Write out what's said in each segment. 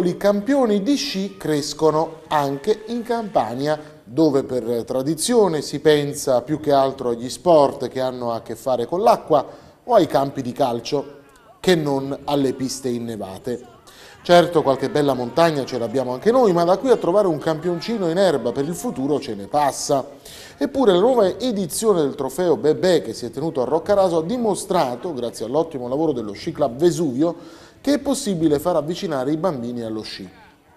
piccoli campioni di sci crescono anche in Campania, dove per tradizione si pensa più che altro agli sport che hanno a che fare con l'acqua o ai campi di calcio, che non alle piste innevate. Certo qualche bella montagna ce l'abbiamo anche noi, ma da qui a trovare un campioncino in erba per il futuro ce ne passa. Eppure la nuova edizione del trofeo Bebè che si è tenuto a Roccaraso ha dimostrato, grazie all'ottimo lavoro dello Sci Club Vesuvio, che è possibile far avvicinare i bambini allo sci.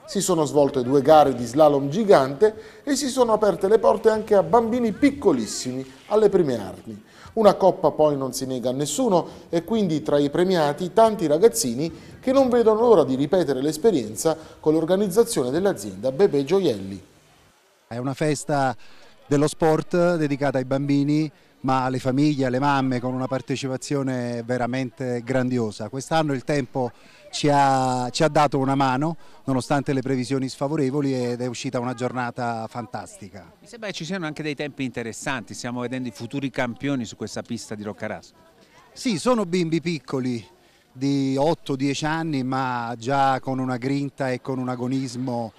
Si sono svolte due gare di slalom gigante e si sono aperte le porte anche a bambini piccolissimi alle prime armi. Una coppa poi non si nega a nessuno e quindi tra i premiati tanti ragazzini che non vedono l'ora di ripetere l'esperienza con l'organizzazione dell'azienda Bebe Gioielli. È una festa dello sport dedicata ai bambini ma alle famiglie, alle mamme con una partecipazione veramente grandiosa. Quest'anno il tempo ci ha, ci ha dato una mano nonostante le previsioni sfavorevoli ed è uscita una giornata fantastica. Mi sembra che ci siano anche dei tempi interessanti, stiamo vedendo i futuri campioni su questa pista di Roccarasco. Sì, sono bimbi piccoli di 8-10 anni ma già con una grinta e con un agonismo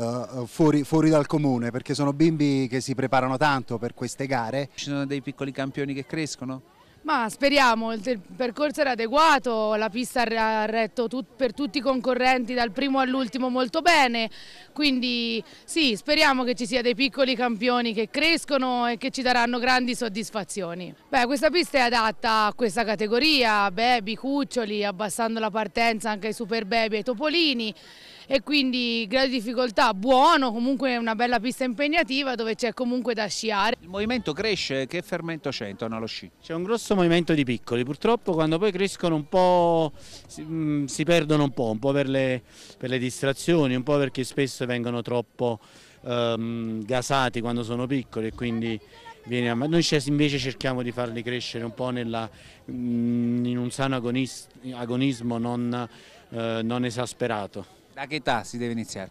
uh, fuori, fuori, dal comune perché sono bimbi che si preparano tanto per queste gare. Ci sono dei piccoli campioni che crescono ma speriamo, il percorso era adeguato, la pista ha retto per tutti i concorrenti dal primo all'ultimo molto bene, quindi sì, speriamo che ci sia dei piccoli campioni che crescono e che ci daranno grandi soddisfazioni. Beh, questa pista è adatta a questa categoria, baby, cuccioli, abbassando la partenza anche ai super baby e ai topolini e quindi grado di difficoltà buono, comunque è una bella pista impegnativa dove c'è comunque da sciare. Il movimento cresce, che fermento c'entrano allo sci? C'è un grosso movimento di piccoli, purtroppo quando poi crescono un po' si, mm, si perdono un po', un po' per le, per le, distrazioni, un po' perché spesso vengono troppo ehm, gasati quando sono piccoli e quindi viene a... noi invece cerchiamo di farli crescere un po' nella, mm, in un sano agonis, agonismo non, eh, non esasperato. Da che età si deve iniziare?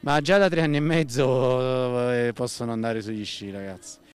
Ma già da tre anni e mezzo eh, possono andare sugli sci ragazzi.